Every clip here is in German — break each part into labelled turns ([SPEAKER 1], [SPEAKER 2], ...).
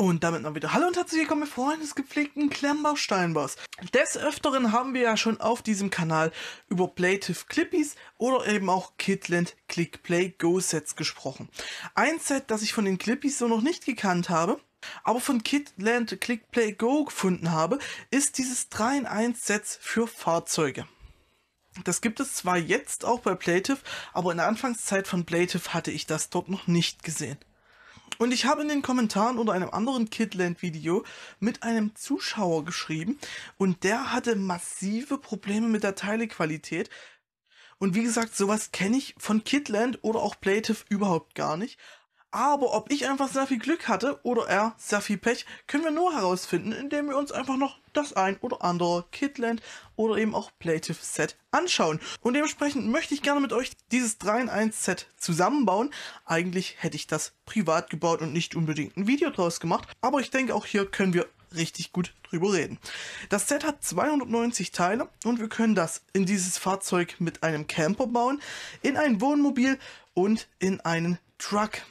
[SPEAKER 1] Und damit mal wieder Hallo und herzlich willkommen, Freunde des gepflegten Klemmbausteinbaus. Des Öfteren haben wir ja schon auf diesem Kanal über Playtive Clippies oder eben auch Kidland Click Play Go Sets gesprochen. Ein Set, das ich von den Clippies so noch nicht gekannt habe, aber von Kidland Click Play Go gefunden habe, ist dieses 3 in 1 Set für Fahrzeuge. Das gibt es zwar jetzt auch bei Playtive, aber in der Anfangszeit von Playtive hatte ich das dort noch nicht gesehen. Und ich habe in den Kommentaren unter einem anderen Kidland-Video mit einem Zuschauer geschrieben und der hatte massive Probleme mit der Teilequalität. Und wie gesagt, sowas kenne ich von Kidland oder auch Playtiff überhaupt gar nicht. Aber ob ich einfach sehr viel Glück hatte oder er sehr viel Pech, können wir nur herausfinden, indem wir uns einfach noch das ein oder andere Kidland oder eben auch Plative Set anschauen. Und dementsprechend möchte ich gerne mit euch dieses 3 in 1 Set zusammenbauen. Eigentlich hätte ich das privat gebaut und nicht unbedingt ein Video draus gemacht, aber ich denke auch hier können wir richtig gut drüber reden. Das Set hat 290 Teile und wir können das in dieses Fahrzeug mit einem Camper bauen, in ein Wohnmobil und in einen Truck.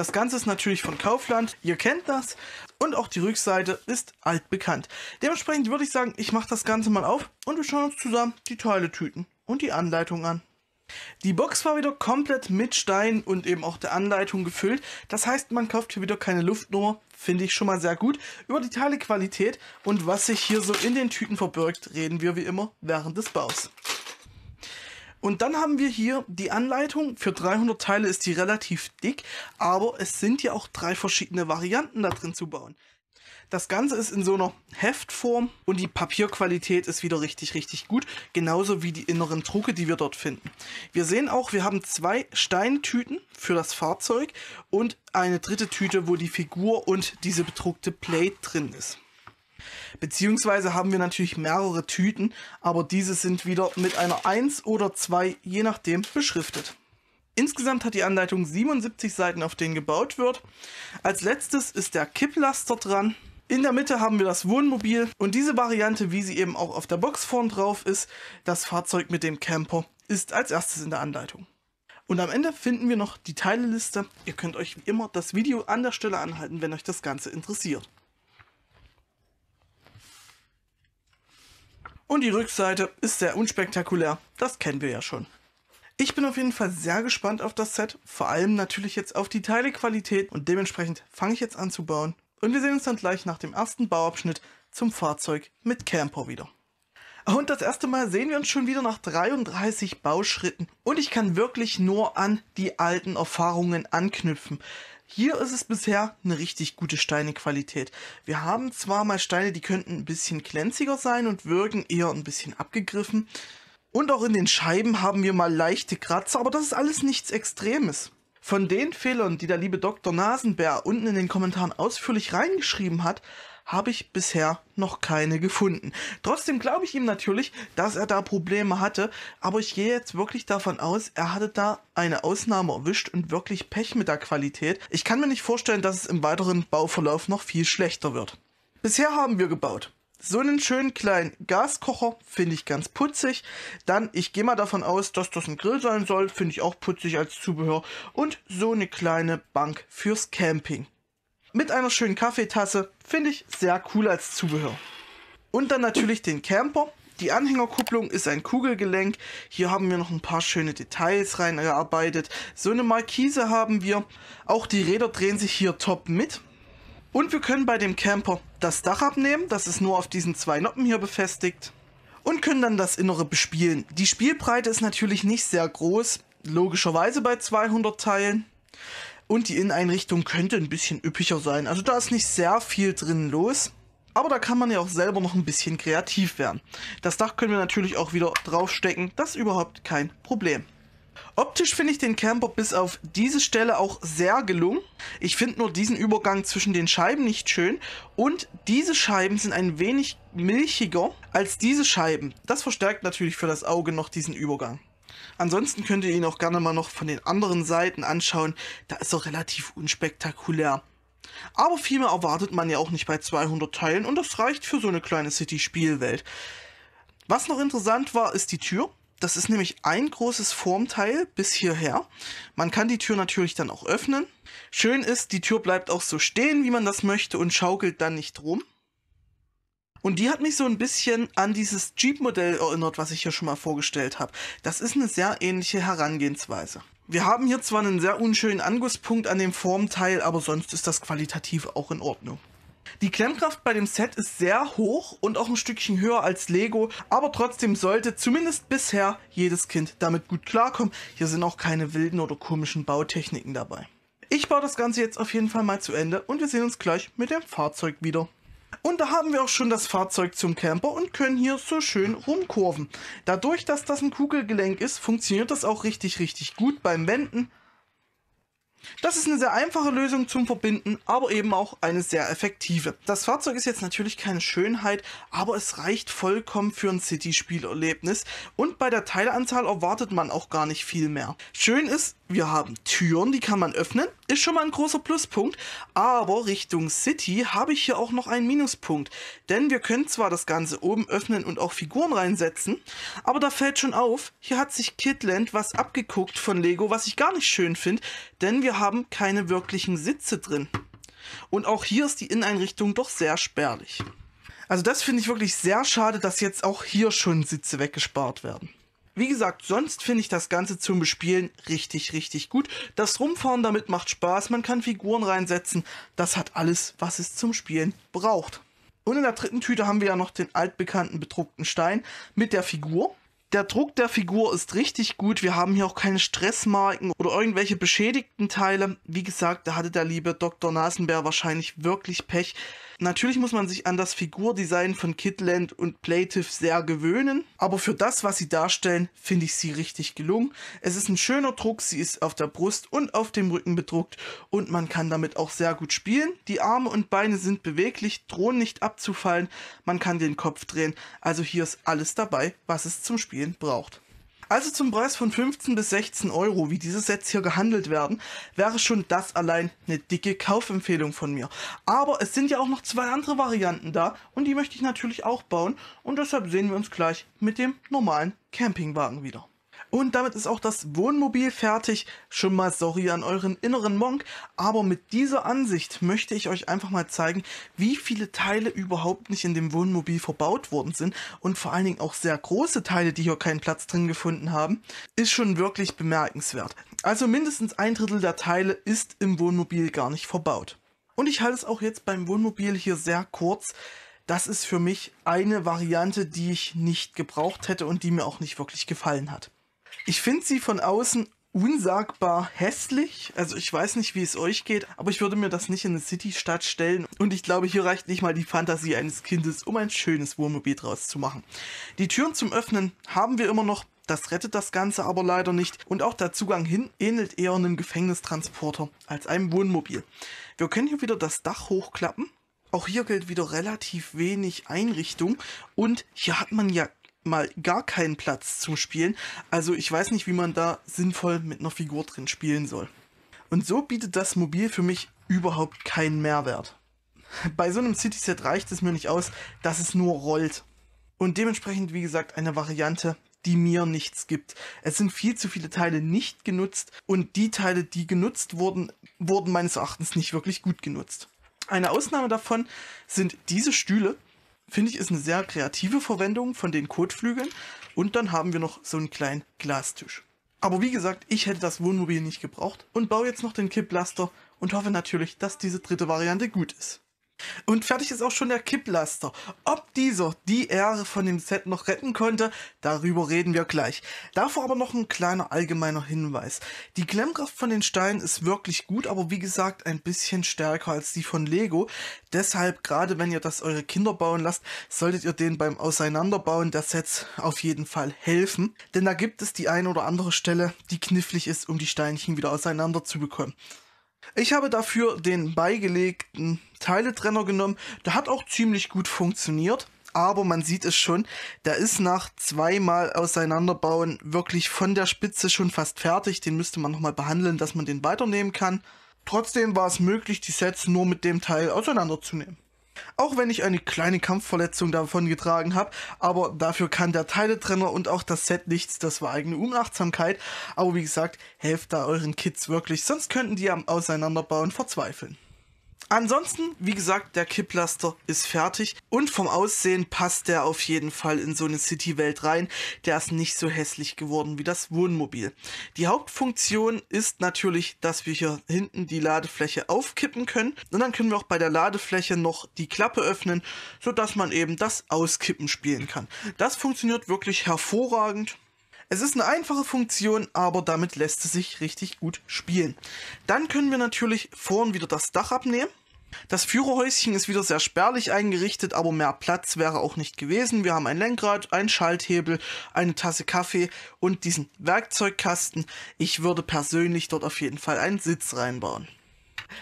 [SPEAKER 1] Das Ganze ist natürlich von Kaufland. Ihr kennt das. Und auch die Rückseite ist altbekannt. Dementsprechend würde ich sagen, ich mache das Ganze mal auf und wir schauen uns zusammen die Teiletüten und die Anleitung an. Die Box war wieder komplett mit Stein und eben auch der Anleitung gefüllt. Das heißt, man kauft hier wieder keine Luftnummer. Finde ich schon mal sehr gut. Über die Teilequalität und was sich hier so in den Tüten verbirgt, reden wir wie immer während des Baus. Und dann haben wir hier die Anleitung. Für 300 Teile ist die relativ dick, aber es sind ja auch drei verschiedene Varianten da drin zu bauen. Das Ganze ist in so einer Heftform und die Papierqualität ist wieder richtig, richtig gut. Genauso wie die inneren Drucke, die wir dort finden. Wir sehen auch, wir haben zwei Steintüten für das Fahrzeug und eine dritte Tüte, wo die Figur und diese bedruckte Plate drin ist. Beziehungsweise haben wir natürlich mehrere Tüten, aber diese sind wieder mit einer 1 oder 2, je nachdem, beschriftet. Insgesamt hat die Anleitung 77 Seiten, auf denen gebaut wird. Als letztes ist der Kipplaster dran. In der Mitte haben wir das Wohnmobil und diese Variante, wie sie eben auch auf der Box vorn drauf ist, das Fahrzeug mit dem Camper, ist als erstes in der Anleitung. Und am Ende finden wir noch die Teileliste. Ihr könnt euch wie immer das Video an der Stelle anhalten, wenn euch das Ganze interessiert. Und die Rückseite ist sehr unspektakulär. Das kennen wir ja schon. Ich bin auf jeden Fall sehr gespannt auf das Set, vor allem natürlich jetzt auf die Teilequalität und dementsprechend fange ich jetzt an zu bauen. Und wir sehen uns dann gleich nach dem ersten Bauabschnitt zum Fahrzeug mit Camper wieder. Und das erste Mal sehen wir uns schon wieder nach 33 Bauschritten und ich kann wirklich nur an die alten Erfahrungen anknüpfen. Hier ist es bisher eine richtig gute Steinequalität. Wir haben zwar mal Steine, die könnten ein bisschen glänziger sein und wirken eher ein bisschen abgegriffen. Und auch in den Scheiben haben wir mal leichte Kratzer, aber das ist alles nichts Extremes. Von den Fehlern, die der liebe Dr. Nasenbär unten in den Kommentaren ausführlich reingeschrieben hat, habe ich bisher noch keine gefunden. Trotzdem glaube ich ihm natürlich, dass er da Probleme hatte, aber ich gehe jetzt wirklich davon aus, er hatte da eine Ausnahme erwischt und wirklich Pech mit der Qualität. Ich kann mir nicht vorstellen, dass es im weiteren Bauverlauf noch viel schlechter wird. Bisher haben wir gebaut so einen schönen kleinen Gaskocher finde ich ganz putzig. Dann, ich gehe mal davon aus, dass das ein Grill sein soll, finde ich auch putzig als Zubehör. Und so eine kleine Bank fürs Camping. Mit einer schönen Kaffeetasse finde ich sehr cool als Zubehör. Und dann natürlich den Camper. Die Anhängerkupplung ist ein Kugelgelenk. Hier haben wir noch ein paar schöne Details reingearbeitet. So eine Markise haben wir. Auch die Räder drehen sich hier top mit. Und wir können bei dem Camper das Dach abnehmen, das ist nur auf diesen zwei Noppen hier befestigt. Und können dann das Innere bespielen. Die Spielbreite ist natürlich nicht sehr groß, logischerweise bei 200 Teilen. Und die Inneneinrichtung könnte ein bisschen üppiger sein. Also da ist nicht sehr viel drin los. Aber da kann man ja auch selber noch ein bisschen kreativ werden. Das Dach können wir natürlich auch wieder draufstecken. Das ist überhaupt kein Problem. Optisch finde ich den Camper bis auf diese Stelle auch sehr gelungen. Ich finde nur diesen Übergang zwischen den Scheiben nicht schön. Und diese Scheiben sind ein wenig milchiger als diese Scheiben. Das verstärkt natürlich für das Auge noch diesen Übergang. Ansonsten könnt ihr ihn auch gerne mal noch von den anderen Seiten anschauen. Da ist er relativ unspektakulär. Aber viel mehr erwartet man ja auch nicht bei 200 Teilen und das reicht für so eine kleine City-Spielwelt. Was noch interessant war, ist die Tür. Das ist nämlich ein großes Formteil bis hierher. Man kann die Tür natürlich dann auch öffnen. Schön ist, die Tür bleibt auch so stehen, wie man das möchte und schaukelt dann nicht rum. Und die hat mich so ein bisschen an dieses Jeep-Modell erinnert, was ich hier schon mal vorgestellt habe. Das ist eine sehr ähnliche Herangehensweise. Wir haben hier zwar einen sehr unschönen Angusspunkt an dem Formteil, aber sonst ist das qualitativ auch in Ordnung. Die Klemmkraft bei dem Set ist sehr hoch und auch ein Stückchen höher als Lego, aber trotzdem sollte zumindest bisher jedes Kind damit gut klarkommen. Hier sind auch keine wilden oder komischen Bautechniken dabei. Ich baue das Ganze jetzt auf jeden Fall mal zu Ende und wir sehen uns gleich mit dem Fahrzeug wieder. Und da haben wir auch schon das Fahrzeug zum Camper und können hier so schön rumkurven. Dadurch, dass das ein Kugelgelenk ist, funktioniert das auch richtig, richtig gut beim Wenden das ist eine sehr einfache Lösung zum Verbinden, aber eben auch eine sehr effektive. Das Fahrzeug ist jetzt natürlich keine Schönheit, aber es reicht vollkommen für ein City-Spielerlebnis und bei der Teileanzahl erwartet man auch gar nicht viel mehr. Schön ist, wir haben Türen, die kann man öffnen. Ist schon mal ein großer Pluspunkt. Aber Richtung City habe ich hier auch noch einen Minuspunkt. Denn wir können zwar das Ganze oben öffnen und auch Figuren reinsetzen, aber da fällt schon auf, hier hat sich Kidland was abgeguckt von Lego, was ich gar nicht schön finde, denn wir haben keine wirklichen Sitze drin. Und auch hier ist die Inneneinrichtung doch sehr spärlich. Also das finde ich wirklich sehr schade, dass jetzt auch hier schon Sitze weggespart werden. Wie gesagt, sonst finde ich das Ganze zum Bespielen richtig, richtig gut. Das Rumfahren damit macht Spaß, man kann Figuren reinsetzen. Das hat alles, was es zum Spielen braucht. Und in der dritten Tüte haben wir ja noch den altbekannten bedruckten Stein mit der Figur. Der Druck der Figur ist richtig gut. Wir haben hier auch keine Stressmarken oder irgendwelche beschädigten Teile. Wie gesagt, da hatte der liebe Dr. Nasenbär wahrscheinlich wirklich Pech. Natürlich muss man sich an das Figurdesign von Kidland und Playtiff sehr gewöhnen, aber für das, was sie darstellen, finde ich sie richtig gelungen. Es ist ein schöner Druck, sie ist auf der Brust und auf dem Rücken bedruckt und man kann damit auch sehr gut spielen. Die Arme und Beine sind beweglich, drohen nicht abzufallen, man kann den Kopf drehen, also hier ist alles dabei, was es zum Spielen braucht. Also zum Preis von 15 bis 16 Euro, wie diese Sets hier gehandelt werden, wäre schon das allein eine dicke Kaufempfehlung von mir. Aber es sind ja auch noch zwei andere Varianten da und die möchte ich natürlich auch bauen und deshalb sehen wir uns gleich mit dem normalen Campingwagen wieder. Und damit ist auch das Wohnmobil fertig. Schon mal sorry an euren inneren Monk, aber mit dieser Ansicht möchte ich euch einfach mal zeigen, wie viele Teile überhaupt nicht in dem Wohnmobil verbaut worden sind und vor allen Dingen auch sehr große Teile, die hier keinen Platz drin gefunden haben, ist schon wirklich bemerkenswert. Also mindestens ein Drittel der Teile ist im Wohnmobil gar nicht verbaut. Und ich halte es auch jetzt beim Wohnmobil hier sehr kurz das ist für mich eine Variante, die ich nicht gebraucht hätte und die mir auch nicht wirklich gefallen hat. Ich finde sie von außen unsagbar hässlich. Also ich weiß nicht, wie es euch geht, aber ich würde mir das nicht in eine City-Stadt stellen. Und ich glaube, hier reicht nicht mal die Fantasie eines Kindes, um ein schönes Wohnmobil draus zu machen. Die Türen zum Öffnen haben wir immer noch. Das rettet das Ganze aber leider nicht. Und auch der Zugang hin ähnelt eher einem Gefängnistransporter als einem Wohnmobil. Wir können hier wieder das Dach hochklappen. Auch hier gilt wieder relativ wenig Einrichtung. Und hier hat man ja mal gar keinen Platz zum Spielen. Also ich weiß nicht, wie man da sinnvoll mit einer Figur drin spielen soll. Und so bietet das Mobil für mich überhaupt keinen Mehrwert. Bei so einem Cityset reicht es mir nicht aus, dass es nur rollt. Und dementsprechend, wie gesagt, eine Variante, die mir nichts gibt. Es sind viel zu viele Teile nicht genutzt und die Teile, die genutzt wurden, wurden meines Erachtens nicht wirklich gut genutzt. Eine Ausnahme davon sind diese Stühle, finde ich, ist eine sehr kreative Verwendung von den Kotflügeln. Und dann haben wir noch so einen kleinen Glastisch. Aber wie gesagt, ich hätte das Wohnmobil nicht gebraucht und baue jetzt noch den Kipplaster und hoffe natürlich, dass diese dritte Variante gut ist. Und fertig ist auch schon der Kipplaster. Ob dieser die Ehre von dem Set noch retten konnte, darüber reden wir gleich. Davor aber noch ein kleiner allgemeiner Hinweis. Die Klemmkraft von den Steinen ist wirklich gut, aber wie gesagt ein bisschen stärker als die von Lego. Deshalb, gerade wenn ihr das eure Kinder bauen lasst, solltet ihr denen beim Auseinanderbauen der Sets auf jeden Fall helfen. Denn da gibt es die eine oder andere Stelle, die knifflig ist, um die Steinchen wieder auseinander zu bekommen. Ich habe dafür den beigelegten Teiletrenner genommen. Der hat auch ziemlich gut funktioniert. Aber man sieht es schon, der ist nach zweimal Auseinanderbauen wirklich von der Spitze schon fast fertig. Den müsste man nochmal behandeln, dass man den weiternehmen kann. Trotzdem war es möglich, die Sets nur mit dem Teil auseinanderzunehmen auch wenn ich eine kleine Kampfverletzung davon getragen habe, aber dafür kann der Teiletrenner und auch das Set nichts, das war eigene Unachtsamkeit, aber wie gesagt, helft da euren Kids wirklich, sonst könnten die am Auseinanderbauen verzweifeln. Ansonsten, wie gesagt, der Kipplaster ist fertig und vom Aussehen passt der auf jeden Fall in so eine City-Welt rein. Der ist nicht so hässlich geworden wie das Wohnmobil. Die Hauptfunktion ist natürlich, dass wir hier hinten die Ladefläche aufkippen können und dann können wir auch bei der Ladefläche noch die Klappe öffnen, sodass man eben das Auskippen spielen kann. Das funktioniert wirklich hervorragend. Es ist eine einfache Funktion, aber damit lässt es sich richtig gut spielen. Dann können wir natürlich vorn wieder das Dach abnehmen. Das Führerhäuschen ist wieder sehr spärlich eingerichtet, aber mehr Platz wäre auch nicht gewesen. Wir haben ein Lenkrad, ein Schalthebel, eine Tasse Kaffee und diesen Werkzeugkasten. Ich würde persönlich dort auf jeden Fall einen Sitz reinbauen.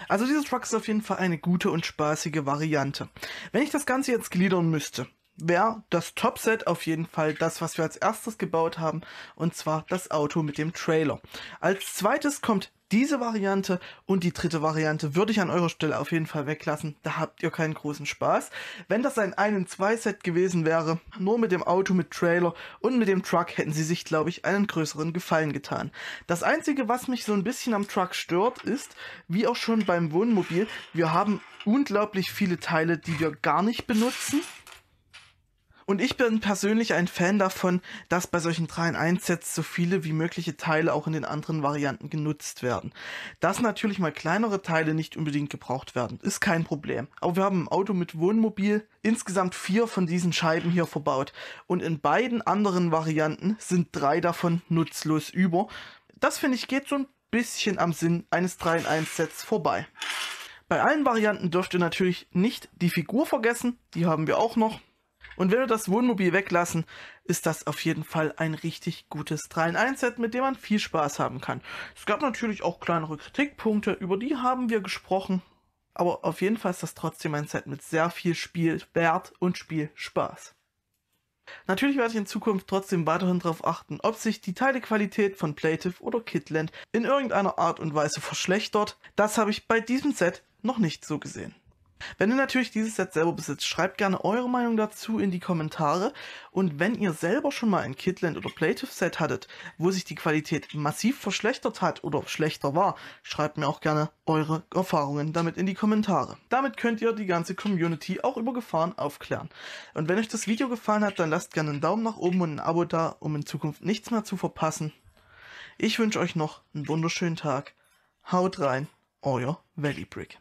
[SPEAKER 1] Also dieser Truck ist auf jeden Fall eine gute und spaßige Variante. Wenn ich das Ganze jetzt gliedern müsste, wäre das Topset auf jeden Fall das, was wir als erstes gebaut haben, und zwar das Auto mit dem Trailer. Als zweites kommt diese Variante und die dritte Variante würde ich an eurer Stelle auf jeden Fall weglassen. Da habt ihr keinen großen Spaß. Wenn das ein 1-2-Set gewesen wäre, nur mit dem Auto, mit Trailer und mit dem Truck hätten sie sich, glaube ich, einen größeren Gefallen getan. Das Einzige, was mich so ein bisschen am Truck stört, ist, wie auch schon beim Wohnmobil, wir haben unglaublich viele Teile, die wir gar nicht benutzen. Und ich bin persönlich ein Fan davon, dass bei solchen 3 in 1 Sets so viele wie mögliche Teile auch in den anderen Varianten genutzt werden. Dass natürlich mal kleinere Teile nicht unbedingt gebraucht werden, ist kein Problem. Aber wir haben im Auto mit Wohnmobil insgesamt vier von diesen Scheiben hier verbaut. Und in beiden anderen Varianten sind drei davon nutzlos über. Das finde ich geht so ein bisschen am Sinn eines 3 in 1 Sets vorbei. Bei allen Varianten dürft ihr natürlich nicht die Figur vergessen, die haben wir auch noch. Und wenn wir das Wohnmobil weglassen, ist das auf jeden Fall ein richtig gutes 3-in-1-Set, mit dem man viel Spaß haben kann. Es gab natürlich auch kleinere Kritikpunkte, über die haben wir gesprochen. Aber auf jeden Fall ist das trotzdem ein Set mit sehr viel Spielwert und Spielspaß. Natürlich werde ich in Zukunft trotzdem weiterhin darauf achten, ob sich die Teilequalität von Playtiff oder Kidland in irgendeiner Art und Weise verschlechtert. Das habe ich bei diesem Set noch nicht so gesehen. Wenn ihr natürlich dieses Set selber besitzt, schreibt gerne eure Meinung dazu in die Kommentare. Und wenn ihr selber schon mal ein Kidland oder Playtiff Set hattet, wo sich die Qualität massiv verschlechtert hat oder schlechter war, schreibt mir auch gerne eure Erfahrungen damit in die Kommentare. Damit könnt ihr die ganze Community auch über Gefahren aufklären. Und wenn euch das Video gefallen hat, dann lasst gerne einen Daumen nach oben und ein Abo da, um in Zukunft nichts mehr zu verpassen. Ich wünsche euch noch einen wunderschönen Tag. Haut rein, euer Valley Brick.